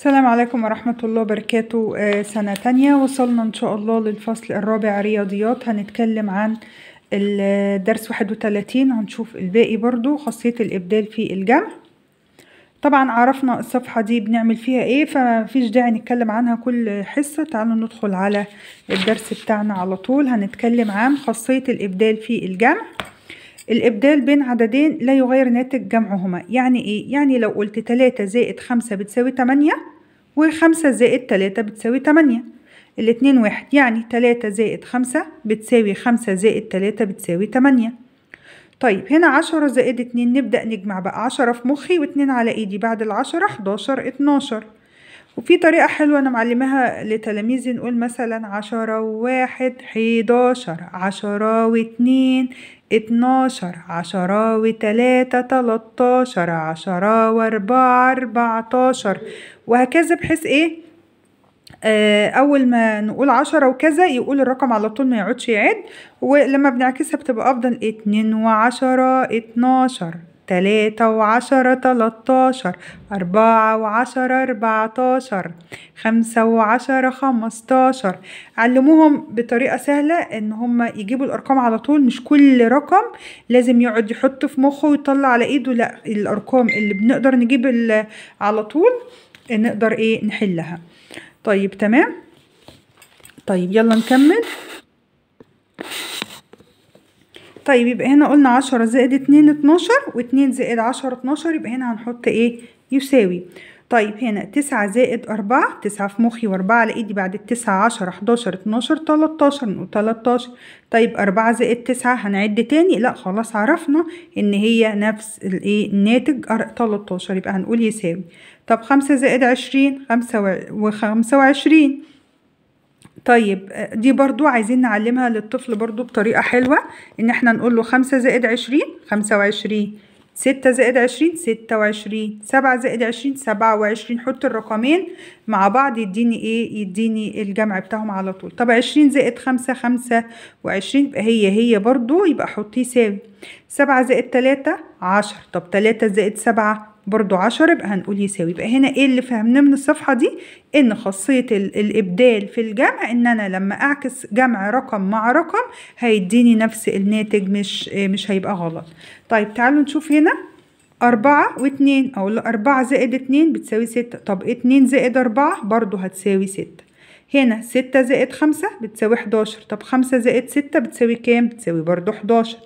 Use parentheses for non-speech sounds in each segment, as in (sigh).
السلام عليكم ورحمة الله وبركاته آه، سنة تانية وصلنا ان شاء الله للفصل الرابع رياضيات هنتكلم عن الدرس 31 هنشوف الباقي برضو خاصية الابدال في الجمع طبعا عرفنا الصفحة دي بنعمل فيها ايه فمفيش داعي نتكلم عنها كل حصة تعالوا ندخل على الدرس بتاعنا على طول هنتكلم عن خاصية الابدال في الجمع الإبدال بين عددين لا يغير ناتج جمعهما يعني إيه؟ يعني لو قلت 3 زائد 5 بتساوي 8 و5 زائد 3 بتساوي 8 الاتنين واحد يعني 3 زائد 5 بتساوي 5 زائد 3 بتساوي 8 طيب هنا 10 زائد 2 نبدأ نجمع بقى 10 في مخي و2 على ايدي بعد العشرة 11 12 وفي طريقة حلوة أنا معلماها لتلاميذي نقول مثلا عشرة وواحد حداشر عشرة واتنين اتناشر عشرة وتلاتة تلاتاشر عشرة واربعة اربعتاشر وهكذا بحيث ايه آه، اول ما نقول عشرة وكذا يقول الرقم على طول ما يقعدش يعد ولما بنعكسها بتبقى افضل اتنين وعشرة اتناشر تلاتة وعشرة تلتاشر أربعة وعشرة أربعتاشر خمسة وعشرة خمستاشر علموهم بطريقة سهلة إن هما يجيبوا الأرقام على طول مش كل رقم لازم يقعد يحط في مخه ويطلع على إيده لأ الأرقام اللي بنقدر نجيب على طول نقدر إيه نحلها طيب تمام طيب يلا نكمل طيب يبقى هنا قلنا عشرة زائد اتنين اتناشر واتنين زائد عشرة اتناشر يبقى هنا هنحط ايه يساوي طيب هنا تسعة زائد أربعة تسعة في مخي وأربعة على إيدي بعد التسعة عشرة حداشر اتناشر تلتاشر نقول تلتاشر طيب أربعة زائد تسعة هنعد تاني لأ خلاص عرفنا إن هي نفس الإيه الناتج تلتاشر يبقى هنقول يساوي طب خمسة زائد عشرين خمسة وخمسة وعشرين طيب آه، دي برضو عايزين نعلمها للطفل برضو بطريقة حلوة ان احنا نقول له خمسة زائد عشرين خمسة وعشرين ستة زائد عشرين ستة وعشرين سبعة زائد عشرين سبعة وعشرين حط الرقمين مع بعض يديني ايه يديني الجمع بتاعهم على طول طب عشرين زائد خمسة خمسة وعشرين يبقى هي هي برضو يبقى حطيه ساوي سبعة زائد تلاتة عشر طب تلاتة زائد سبعة برضو عشرة يبقى هنقول يساوي يبقى هنا ايه اللي فهمناه من الصفحة دي ان خاصية الابدال في الجمع ان انا لما اعكس جمع رقم مع رقم هيديني نفس الناتج مش مش هيبقى غلط طيب تعالوا نشوف هنا أربعة واتنين أقول أربعة زائد اتنين بتساوي ستة طب اتنين زائد أربعة برضو هتساوي ستة هنا ستة زائد خمسة بتساوي حداشر طب خمسة زائد ستة بتساوي كام؟ بتساوي برضو حداشر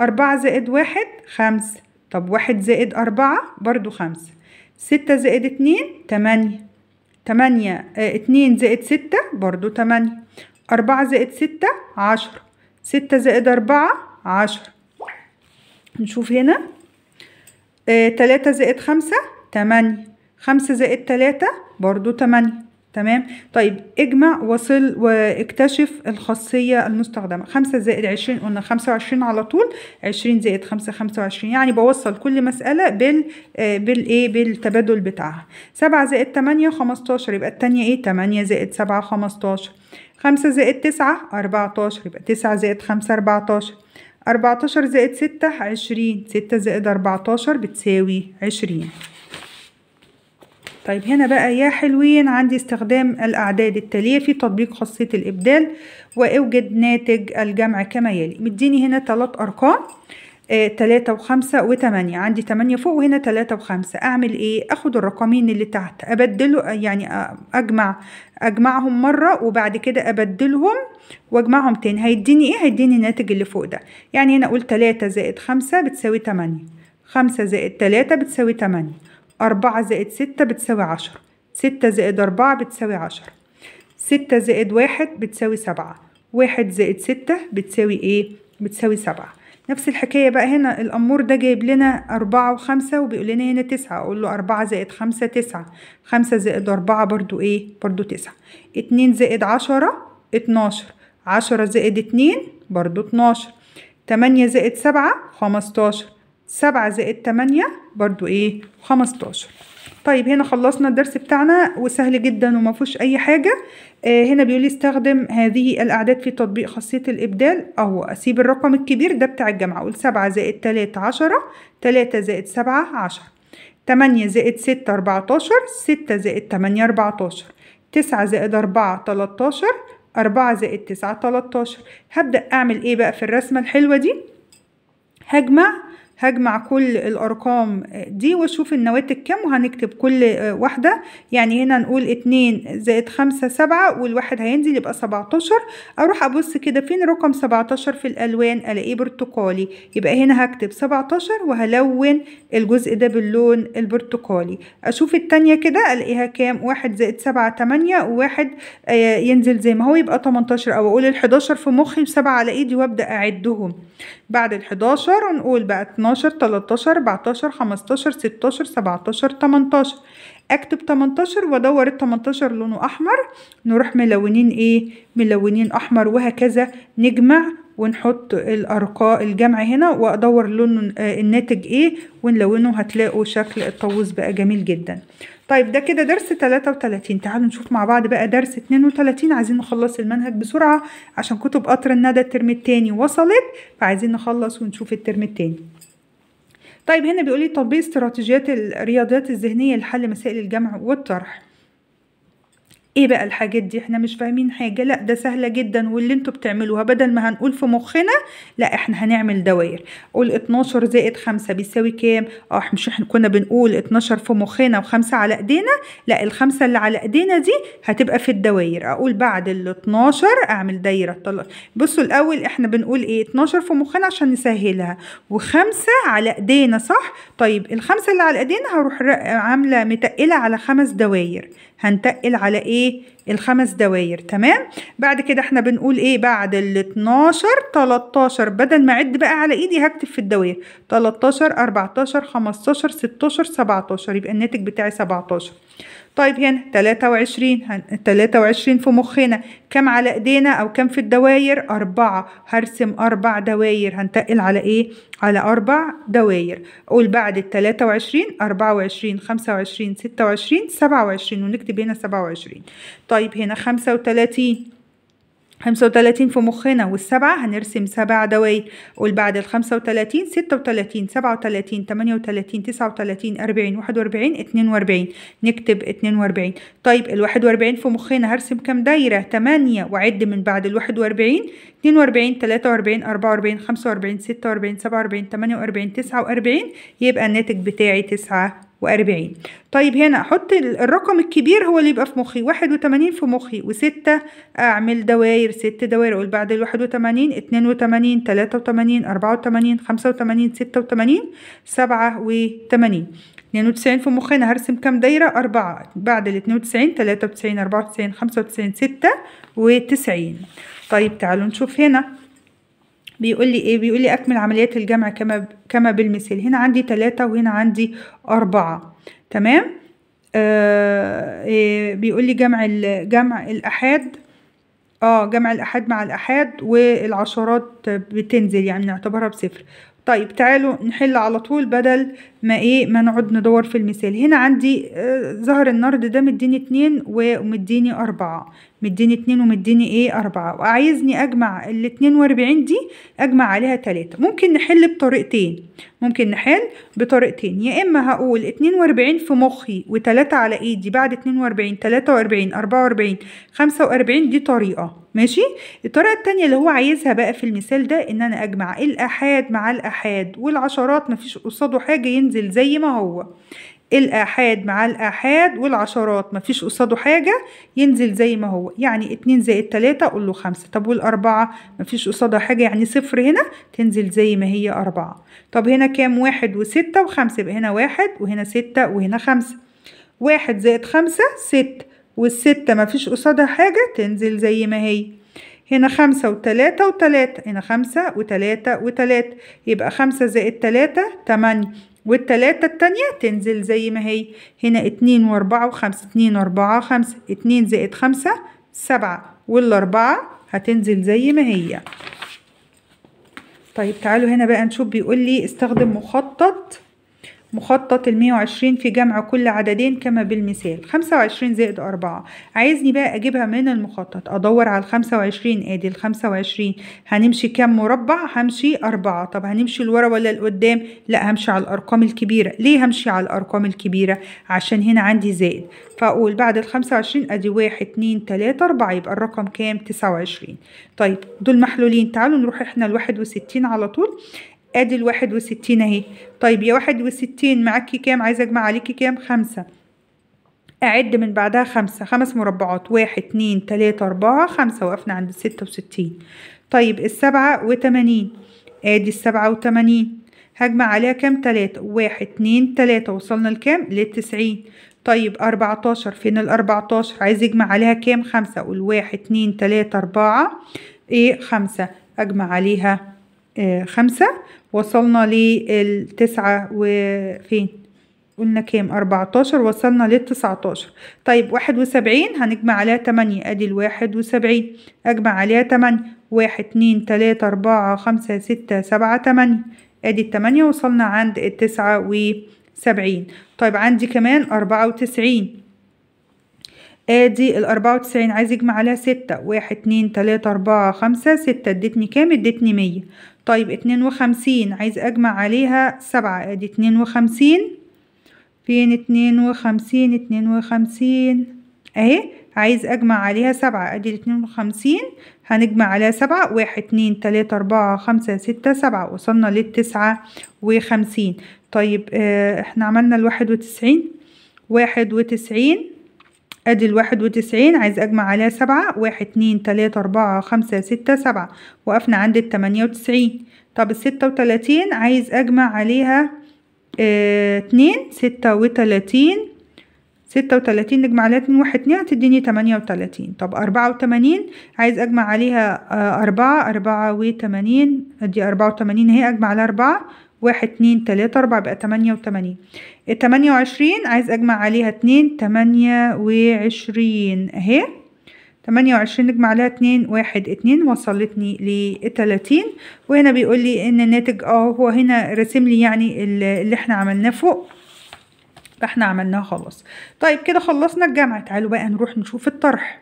أربعة زائد واحد خمسة طب واحد زائد أربعة برضو خمسة ستة زائد اتنين تمانية تمانية آه، اتنين زائد ستة برضو تمانية أربعة زائد ستة عشرة ستة زائد أربعة عشرة نشوف هنا آه، تلاتة زائد خمسة تمانية خمسة زائد تلاتة برضو تمانية تمام طيب اجمع وصل واكتشف الخاصية المستخدمة خمسة زائد عشرين قلنا خمسة وعشرين على طول عشرين زائد خمسة خمسة وعشرين يعني بوصل كل مسألة بال آه، بالايه بالتبادل بتاعها سبعة زائد تمانية خمستاشر يبقى التانية ايه تمانية زائد سبعة خمستاشر خمسة زائد تسعة أربعتاشر يبقى تسعة زائد خمسة أربعتاشر أربعتاشر زائد ستة عشرين ستة زائد أربعتاشر بتساوي عشرين طيب هنا بقى يا حلوين عندي استخدام الأعداد التالية في تطبيق خاصية الإبدال وأوجد ناتج الجمع كما يلي مديني هنا ثلاث أرقام آه، تلاتة وخمسة وتمانية عندي تمانية فوق وهنا تلاتة وخمسة أعمل إيه؟ أخد الرقمين اللي تحت أبدله آه، يعني آه، أجمع أجمعهم مرة وبعد كده أبدلهم وأجمعهم تاني هيديني إيه؟ هيديني الناتج اللي فوق ده يعني هنا أقول تلاتة زائد خمسة بتساوي تمانية خمسة زائد تلاتة بتساوي تمانية أربعة زائد ستة بتساوي عشرة ستة زائد أربعة بتساوي عشرة ستة زائد واحد بتساوي سبعة واحد زائد ستة بتساوي إيه؟ بتساوي سبعة نفس الحكاية بقى هنا الأمور ده جايب لنا أربعة وخمسة وبيقول لنا هنا تسعة أقول له أربعة زائد خمسة تسعة خمسة زائد أربعة برضو إيه؟ برضو تسعة اتنين زائد عشرة اتناشر عشرة زائد اتنين برضو اتناشر تمانية زائد سبعة خمستاشر سبعة زائد تمانية برضو ايه خمستاشر طيب هنا خلصنا الدرس بتاعنا وسهل جدا وما فيهوش اي حاجة آه هنا بيقول استخدم هذه الاعداد في تطبيق خاصية الابدال اهو اسيب الرقم الكبير ده بتاع الجمع اقول سبعة زائد تلاتة عشرة تلاتة زائد سبعة عشرة تمانية زائد ستة اربعتاشر ستة زائد تمانية اربعتاشر تسعة زائد أربعة تلاتاشر أربعة زائد تسعة تلاتاشر هبدأ أعمل إيه بقى في الرسمة الحلوة دي هجمع هجمع كل الأرقام دي واشوف النواتج كام وهنكتب كل آه، واحدة يعني هنا نقول اتنين زائد خمسة سبعة والواحد هينزل يبقى سبعتاشر أروح أبص كده فين رقم سبعتاشر في الألوان ألاقيه برتقالي يبقى هنا هكتب سبعتاشر وهلون الجزء ده باللون البرتقالي أشوف التانية كده ألاقيها كام واحد زائد سبعة تمانية وواحد آه، ينزل زي ما هو يبقى تمنتاشر أو أقول الحداشر في مخي وسبعة على إيدي وأبدأ أعدهم بعد الحداشر نقول بقى 12 13 14 15 16 17 18 اكتب 18 وادور ال 18 لونه احمر نروح ملونين ايه ملونين احمر وهكذا نجمع ونحط الارقام الجمع هنا وادور لون الناتج ايه ونلونه هتلاقوا شكل الطاووس بقى جميل جدا طيب ده كده درس 33 تعالوا نشوف مع بعض بقى درس 32 عايزين نخلص المنهج بسرعه عشان كتب قطر الندى الترم التاني وصلت فعايزين نخلص ونشوف الترم التاني طيب هنا بيقولي طب ايه استراتيجيات الرياضيات الذهنية لحل مسائل الجمع والطرح ايه بقى الحاجات دي احنا مش فاهمين حاجة لا ده سهلة جدا واللي انتوا بتعملوها بدل ما هنقول في مخنا لا احنا هنعمل دوائر قول 12 زائد 5 بيساوي كام اه مش احنا كنا بنقول 12 في مخنا وخمسة على ايدينا لا الخمسة اللي على ايدينا دي هتبقى في الدوائر اقول بعد ال 12 اعمل دايرة طلع بصوا الاول احنا بنقول ايه 12 في مخنا عشان نسهلها وخمسة على ايدينا صح طيب الخمسة اللي على ايدينا هروح عاملة متقلة على خمس دوائر هنتقل على ايه الخمس دواير تمام بعد كده احنا بنقول ايه بعد ال 12 13 بدل ما اعد بقى على ايدي هكتب في الدواير 13 14 15 16 17 يبقى الناتج بتاعي 17 طيب هنا 23 23 في مخنا كم على ايدينا او كم في الدواير أربعة هرسم أربع دواير هنتقل على ايه على أربع دواير قول بعد ال 23 24 25 26 27 ونكتب هنا 27 طيب هنا 35 خمسة وتلاتين في مخنا والسبعة هنرسم سبع دواير قول بعد الخمسة وتلاتين ستة وتلاتين سبعة وتلاتين تمانية وتلاتين تسعة وتلاتين أربعين واحد وأربعين اتنين وأربعين نكتب اتنين وأربعين طيب الواحد وأربعين في مخنا هرسم كام دايرة تمانية وعد من بعد الواحد وأربعين اتنين وأربعين تلاتة وأربعين أربعة وأربعين خمسة وأربعين ستة وأربعين سبعة وأربعين تمانية وأربعين تسعة وأربعين يبقى الناتج بتاعي تسعة وأربعين طيب هنا أحط الرقم الكبير هو اللي يبقى في مخي واحد وتمانين في مخي وستة أعمل دواير ست دواير أقول بعد الواحد وتمانين اتنين وتمانين تلاتة وتمانين أربعة وتمانين خمسة وتمانين ستة وتمانين سبعة وتمانين اتنين وتسعين في مخي انا هرسم كام دايرة أربعة بعد الاتنين وتسعين تلاتة وتسعين أربعة وتسعين خمسة وتسعين ستة وتسعين طيب تعالوا نشوف هنا بيقول لي ايه بيقول لي اكمل عمليات الجمع كما كما بالمثال هنا عندي تلاتة وهنا عندي أربعة تمام آه إيه بيقول لي جمع جمع الأحاد اه جمع الأحاد مع الأحاد والعشرات بتنزل يعني نعتبرها بصفر طيب تعالوا نحل على طول بدل ما ايه ما نقعد ندور في المثال هنا عندي آه، ظهر النرد ده مديني اتنين ومديني اربعة مديني اتنين ومديني ايه اربعة وعايزني اجمع الاتنين واربعين دي اجمع عليها تلاتة ممكن نحل بطريقتين ممكن نحل بطريقتين يا اما هقول اتنين واربعين في مخي وتلاتة على ايدي بعد اتنين واربعين تلاتة واربعين اربعة واربعين خمسة واربعين دي طريقة ماشي الطريقة التانية اللي هو عايزها بقى في المثال ده ان انا اجمع الاحاد مع الاحاد والعشرات مفيش قصاده حاجة ينزل زي ما هو الآحاد مع الآحاد والعشرات مفيش قصاده حاجة ينزل زي ما هو يعني اتنين زائد تلاتة أقول له خمسة طب والأربعة مفيش قصادها حاجة يعني صفر هنا تنزل زي ما هي أربعة طب هنا كام واحد وستة وخمسة يبقى هنا واحد وهنا ستة وهنا خمسة واحد زائد خمسة ست والستة مفيش قصادها حاجة تنزل زي ما هي هنا خمسة وتلاتة وتلاتة هنا خمسة وتلاتة وتلاتة يبقى خمسة زائد تلاتة تمانية والتلاتة التانية تنزل زي ما هي هنا اتنين واربعة وخمسة اتنين واربعة خمسة اتنين زائد خمسة سبعة والاربعة هتنزل زي ما هي طيب تعالوا هنا بقى نشوف بيقول لي استخدم مخطط مخطط المية وعشرين في جمع كل عددين كما بالمثال خمسة وعشرين زائد أربعة عايزني بقى أجيبها من المخطط أدور على الخمسة وعشرين آدي الخمسة وعشرين هنمشي كم مربع همشي أربعة طب هنمشي لورا ولا لقدام لا همشي على الأرقام الكبيرة ليه همشي على الأرقام الكبيرة عشان هنا عندي زائد فأقول بعد الخمسة وعشرين أدي واحد اتنين تلاتة أربعة يبقى الرقم كام تسعة وعشرين طيب دول محلولين تعالوا نروح إحنا ال وستين على طول ادي الواحد وستين اهي طيب يا واحد وستين معاكي كام عايزه اجمع عليكي كام خمسة اعد من بعدها خمسة خمس مربعات واحد اتنين تلاتة اربعة خمسة وقفنا عند سته وستين طيب السبعة وتمانين ادي السبعة وتمانين هجمع عليها كام تلاتة واحد اتنين تلاتة وصلنا لكام للتسعين طيب اربعتاشر فين الاربعتاشر عايز اجمع عليها كام خمسة اقول واحد اتنين تلاتة اربعة ايه خمسة اجمع عليها آه، خمسة وصلنا للتسعة وفين قلنا كام أربعتاشر وصلنا للتسعتاشر طيب واحد وسبعين هنجمع عليها تمانية ادي الواحد وسبعين اجمع عليها تمانية واحد اتنين تلاتة اربعة خمسة ستة سبعة تمانية ادي التمانية وصلنا عند التسعة وسبعين طيب عندي كمان أربعة وتسعين ادي الأربعة وتسعين عايز يجمع عليها ستة واحد اتنين تلاتة اربعة خمسة ستة ادتني كام ادتني مية طيب اتنين وخمسين عايز أجمع عليها سبعة أدي اتنين وخمسين فين اتنين وخمسين اتنين وخمسين أهي عايز أجمع عليها سبعة أدي اتنين وخمسين هنجمع عليها سبعة واحد اتنين تلاتة أربعة خمسة ستة سبعة وصلنا للتسعة وخمسين طيب اه احنا عملنا الواحد وتسعين واحد وتسعين ادي الواحد وتسعين عايز اجمع عليها سبعة واحد اتنين تلاتة اربعة خمسة ستة سبعة وقفنا عند التمانية وتسعين طب الستة وتلاتين عايز اجمع عليها اه اتنين ستة وتلاتين ستة وتلاتين نجمع عليها اتنين واحد اتنين هتديني تمانية وتلاتين طب اربعة وتمانين عايز اجمع عليها آه، اربعة اربعة وتمانين ادي اربعة وتمانين اهي اجمع عليها اربعة واحد اتنين تلاتة اربعة بقى تمانية وتمانين التمانية وعشرين عايز أجمع عليها اتنين تمانية وعشرين أهي تمانية وعشرين نجمع عليها اتنين واحد اتنين وصلتني لتلاتين وهنا بيقول لي إن الناتج اه هو هنا رسم لي يعني اللي احنا عملناه فوق فاحنا عملناه خلاص طيب كده خلصنا الجمع تعالوا بقى نروح نشوف الطرح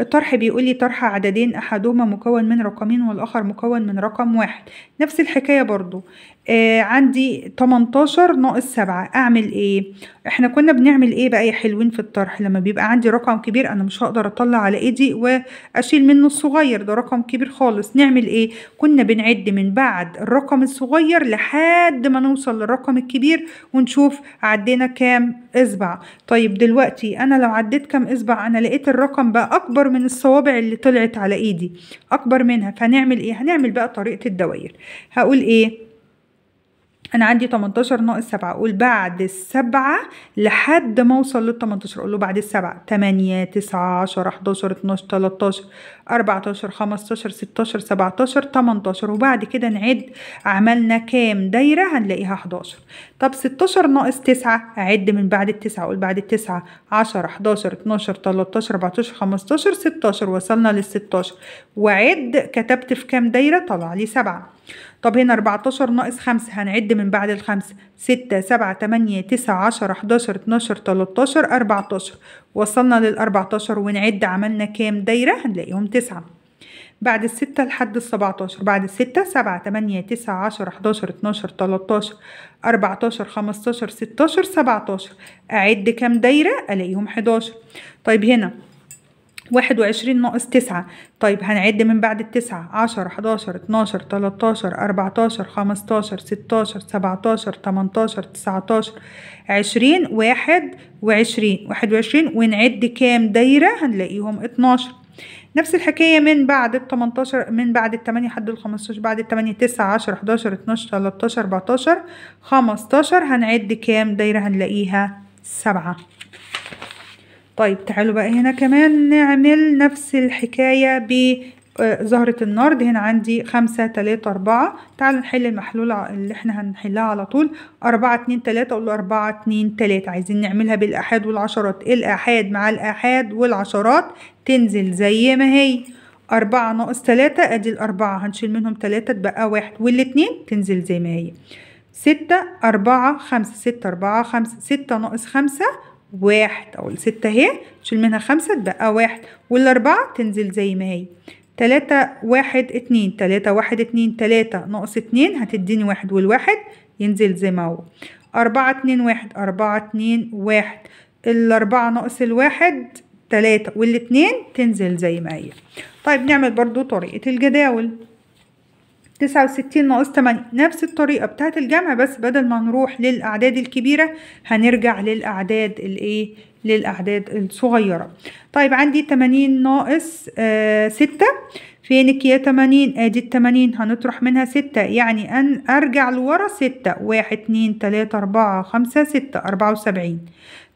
الطرح بيقول لي طرح عددين احدهما مكون من رقمين والاخر مكون من رقم واحد نفس الحكايه برضو آه عندي 18 ناقص 7 اعمل ايه احنا كنا بنعمل ايه بقى يا حلوين في الطرح لما بيبقى عندي رقم كبير انا مش هقدر اطلع على ايدي واشيل منه الصغير ده رقم كبير خالص نعمل ايه كنا بنعد من بعد الرقم الصغير لحد ما نوصل للرقم الكبير ونشوف عدينا كام اصبع طيب دلوقتي انا لو عديت كام اصبع انا لقيت الرقم بقى اكبر من الصوابع اللي طلعت على ايدي اكبر منها فهنعمل ايه هنعمل بقى طريقه الدوائر هقول ايه انا عندي 18 ناقص 7 اقول بعد السبعة لحد ما اوصل لل 18 اقول له بعد السبعة 8 9 10 11 12 13 14 15 16 17 18 وبعد كده نعد عملنا كام دايرة هنلاقيها 11 طب 16 ناقص 9 عد من بعد التسعة قول بعد التسعة 10 11 12 13 14 15 16 وصلنا لل 16 وعد كتبت في كام دايرة طلع لي 7 طب هنا 14 ناقص 5 هنعد من بعد الخمسة 6 7 8 9 10 11 12 13 14 وصلنا لل 14 ونعد عملنا كام دايرة هنلاقيهم 9 تسعة بعد الستة لحد السبعتاشر بعد الستة سبعة تمانية تسعة عشر حداشر اتناشر تلاتاشر أربعتاشر خمستاشر ستاشر سبعتاشر أعد كام دايرة ألاقيهم حداشر طيب هنا واحد وعشرين ناقص تسعة طيب هنعد من بعد التسعة عشرة حداشر اتناشر تلاتاشر أربعتاشر خمستاشر ستاشر سبعتاشر تمنتاشر تسعتاشر عشرين واحد وعشرين واحد وعشرين ونعد كام دايرة هنلاقيهم اتناشر نفس الحكاية من بعد ال 18 من بعد ال 8 لحد ال 15 بعد ال 8 9 10 11 12 13 14 15 هنعد كام دايرة هنلاقيها سبعة طيب تعالوا بقى هنا كمان نعمل نفس الحكاية زهرة النرد هنا عندي خمسة تلاتة أربعة تعالوا نحل المحلولة اللي احنا هنحلها على طول أربعة اتنين تلاتة أقول أربعة اتنين تلاتة عايزين نعملها بالآحاد والعشرات إيه الآحاد مع الآحاد والعشرات تنزل زي ما هي أربعة ناقص تلاتة أدي الأربعة هنشيل منهم تلاتة تبقى واحد والاتنين تنزل زي ما هي ستة أربعة خمسة ستة أربعة خمسة ستة ناقص خمسة واحد أو الستة أهي نشيل منها خمسة تبقى واحد والأربعة تنزل زي ما هي تلاتة واحد اتنين تلاتة واحد اتنين تلاتة ناقص اتنين هتديني واحد والواحد ينزل زي ما هو أربعة اتنين واحد أربعة اتنين واحد الأربعة ناقص الواحد تلاتة والاتنين تنزل زي ما هي طيب نعمل برضو طريقة الجداول تسعة وستين ناقص تمانية نفس الطريقة بتاعت الجمع بس بدل ما نروح للأعداد الكبيرة هنرجع للأعداد الإيه للأعداد الصغيرة طيب عندي تمانين ناقص 6 آه، ستة يا 80 تمانين ادي التمانين هنطرح منها ستة يعني أن أرجع لورا ستة واحد اتنين تلاتة أربعة خمسة ستة أربعة وسبعين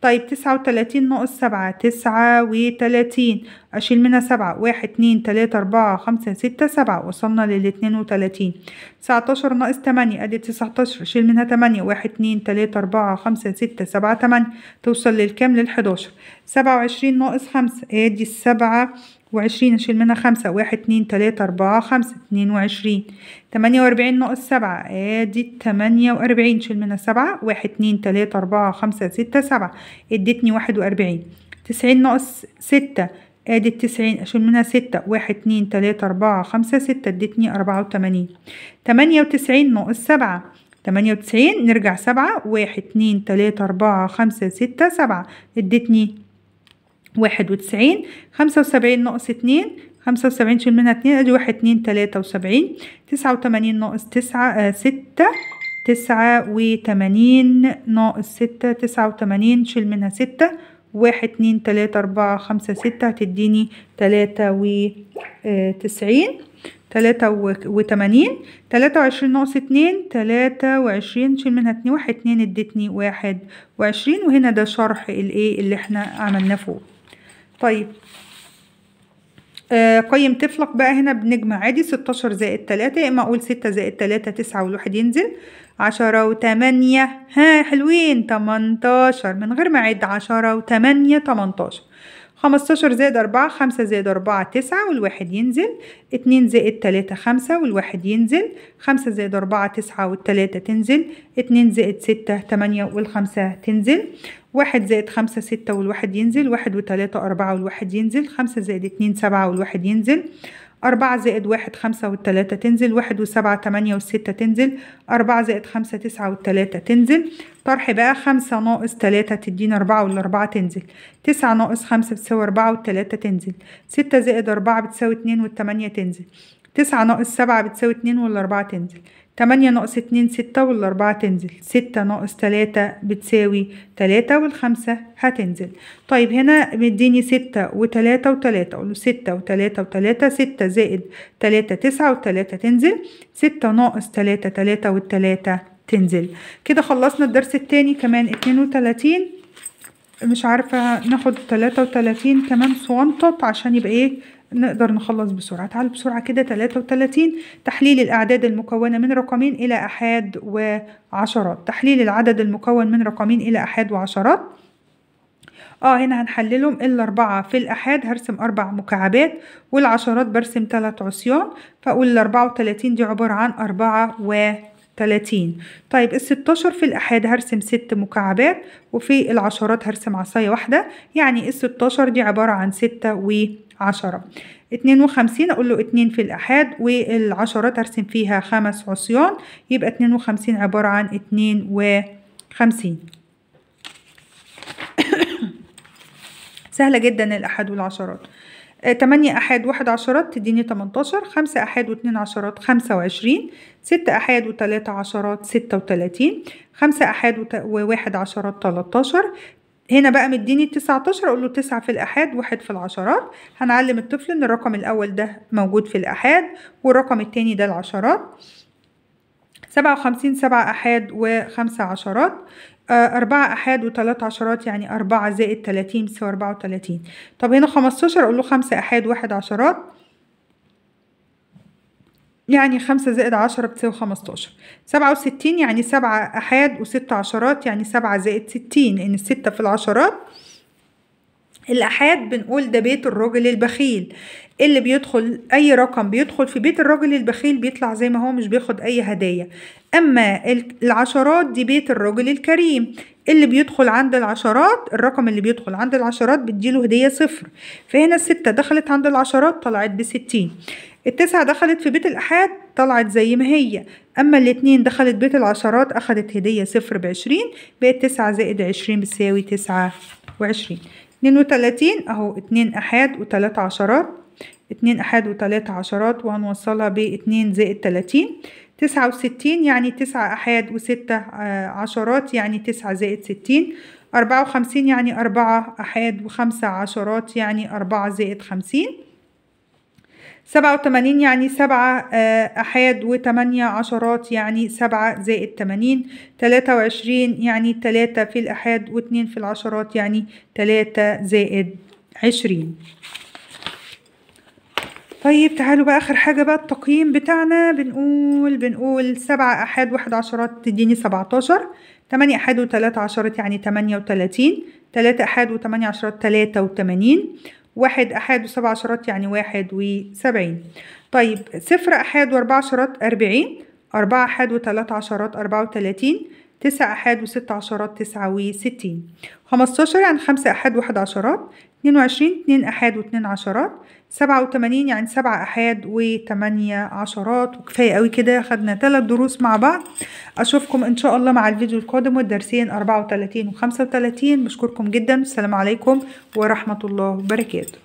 طيب تسعة وتلاتين ناقص سبعة تسعة وتلاتين أشيل منها سبعة واحد اتنين تلاتة أربعة خمسة ستة سبعة وصلنا للاتنين وتلاتين تسعتاشر ناقص تمانية أدي تسعتاشر أشيل منها تمانية واحد اتنين تلاتة أربعة خمسة ستة سبعة تمانية توصل للكام للحداشر سبعة وعشرين ناقص خمسة أدي السبعة وعشرين نشيل منها خمسة واحد اتنين تلاتة أربعة خمسة اتنين وعشرين تمانية وأربعين ناقص سبعة ادي تمانية وأربعين نشيل منها سبعة واحد اتنين تلاتة أربعة خمسة ستة سبعة ادتني واحد وأربعين تسعين ناقص ستة ادي التسعين اشيل منها ستة واحد اتنين تلاتة أربعة خمسة ستة ادتني أربعة وتمانين تمانية وتسعين ناقص سبعة تمانية وتسعين نرجع سبعة واحد اتنين تلاتة أربعة خمسة ستة سبعة ادتني واحد وتسعين خمسة وسبعين ناقص اتنين خمسة وسبعين شيل منها اتنين ادي واحد اتنين تلاتة وسبعين تسعة وتمانين ناقص تسعة آه، ستة تسعة وتمانين ناقص ستة تسعة وتمانين شيل منها ستة واحد اتنين تلاتة اربعة خمسة ستة هتديني تلاتة وتسعين تلاتة وتمانين تلاتة وعشرين ناقص اتنين تلاتة وعشرين شيل منها اتنين واحد اتنين ادتني واحد وعشرين وهنا ده شرح الايه اللي احنا عملناه فوق طيب آه، قيم طفلك بقى هنا بنجمع عادي 16 زائد 3 يا اما اقول 6 زائد 3 9 والواحد ينزل 10 و8 ها حلوين 18 من غير ما اعد 10 و8 18 15 زائد 4 5 زائد 4 9 والواحد ينزل 2 زائد 3 5 والواحد ينزل 5 زائد 4 9 والثلاثة تنزل 2 زائد 6 8 والخمسة تنزل 1 زائد 5 6 والواحد ينزل 1 و 3 4 والواحد ينزل 5 زائد 2 7 والواحد ينزل أربعة زائد واحد خمسة والتلاتة تنزل واحد وسبعة تمانية والستة تنزل أربعة زائد خمسة تسعة والتلاتة تنزل طرح بقى خمسة ناقص تلاتة تدينا أربعة والأربعة تنزل تسعة ناقص خمسة بتساوي أربعة والتلاتة تنزل ستة زائد أربعة بتساوي اتنين والتمانية تنزل تسعة ناقص سبعة بتساوي اتنين والأربعة تنزل تمانية ناقص اتنين ستة والأربعة تنزل ستة ناقص تلاتة بتساوي تلاتة والخمسة هتنزل طيب هنا مديني ستة وتلاتة وتلاتة أقوله ستة وتلاتة وتلاتة ستة زائد تلاتة تسعة والتلاتة تنزل ستة ناقص تلاتة تلاتة والتلاتة تنزل كده خلصنا الدرس التاني كمان اتنين وتلاتين مش عارفة ناخد تلاتة وتلاتين كمان صوانطت عشان يبقى ايه نقدر نخلص بسرعة تعال بسرعة كده 33 تحليل الأعداد المكونة من رقمين إلى أحاد وعشرات تحليل العدد المكون من رقمين إلى أحاد وعشرات اه هنا هنحللهم الأربعة في الأحاد هرسم أربع مكعبات والعشرات برسم تلات عصيان فأقول الأربعة وتلاتين دي عبارة عن أربعة وتلاتين طيب الستاشر في الأحاد هرسم ست مكعبات وفي العشرات هرسم عصاية واحدة يعني الستاشر دي عبارة عن ستة عشرة اتنين وخمسين اقول له اتنين في الاحاد والعشرة ترسم فيها خمس عصيان يبقى اتنين وخمسين عبارة عن اتنين وخمسين (coughs) سهلة جدا الاحاد والعشرات آه، تمانية أحاد واحد عشرات تديني تمنتاشر خمسة أحاد واتنين عشرات خمسة وعشرين ستة أحاد وتلاتة عشرات ستة وتلاتين خمسة أحاد وواحد عشرات تلاتاشر هنا بقى مديني التسعة عشر اقول له تسعة في الأحاد واحد في العشرات هنعلم الطفل ان الرقم الأول ده موجود في الأحاد والرقم التاني ده العشرات سبعة وخمسين سبعة أحاد وخمسة عشرات آه، أربعة أحاد وتلات عشرات يعني أربعة زائد تلاتين بيساوي أربعة وتلاتين طب هنا خمستاشر أقول له خمسة أحاد واحد عشرات يعني خمسة زائد عشرة بتساوي خمستاشر سبعة وستين يعني سبعة أحاد وست عشرات يعني سبعة زائد ستين لأن يعني الستة في العشرات الأحاد بنقول ده بيت الرجل البخيل اللي بيدخل أي رقم بيدخل في بيت الرجل البخيل بيطلع زي ما هو مش بياخد أي هدايا أما العشرات دي بيت الرجل الكريم اللي بيدخل عند العشرات الرقم اللي بيدخل عند العشرات بتديله هدية صفر فهنا الستة دخلت عند العشرات طلعت بستين التسعة دخلت في بيت الأحاد طلعت زي ما هي أما الاتنين دخلت بيت العشرات أخدت هدية صفر بعشرين بقت تسعة زائد عشرين بتساوي تسعة وعشرين اتنين وتلاتين أهو اتنين أحاد وتلات عشرات اتنين أحاد وتلات عشرات وهنوصلها باتنين زائد تلاتين تسعة وستين يعني تسعة أحاد وستة آه، عشرات يعني تسعة زائد ستين أربعة وخمسين يعني أربعة أحاد وخمسة عشرات يعني أربعة زائد خمسين سبعة وتمانين يعني سبعة آه، أحاد وتمانية عشرات يعني سبعة زائد تمانين تلاتة وعشرين يعني تلاتة في الأحاد واتنين في العشرات يعني تلاتة زائد عشرين طيب تعالوا بقى آخر حاجة بقى التقييم بتاعنا بنقول بنقول سبعة أحاد واحد عشرات تديني سبعتاشر تمانية أحاد وتلاتة عشرات يعني تمانية وتلاتين تلاتة أحاد وتمانية عشرات تلاتة وتمانين واحد أحاد وسبع عشرات يعني واحد وسبعين طيب صفر أحاد وأربع عشرات أربعين أربعة أحاد وتلات عشرات أربعة وتلاتين تسع أحد وست عشرات تسعة وستين خمستاشر يعني خمسة أحاد وحد عشرات اتنين وعشرين اتنين أحاد واتنين عشرات سبعة وتمانين يعني سبعة أحاد وتمانية عشرات وكفاية قوي كده خدنا تلات دروس مع بعض أشوفكم إن شاء الله مع الفيديو القادم والدرسين أربعة وتلاتين وخمسة وتلاتين بشكركم جدا والسلام عليكم ورحمة الله وبركاته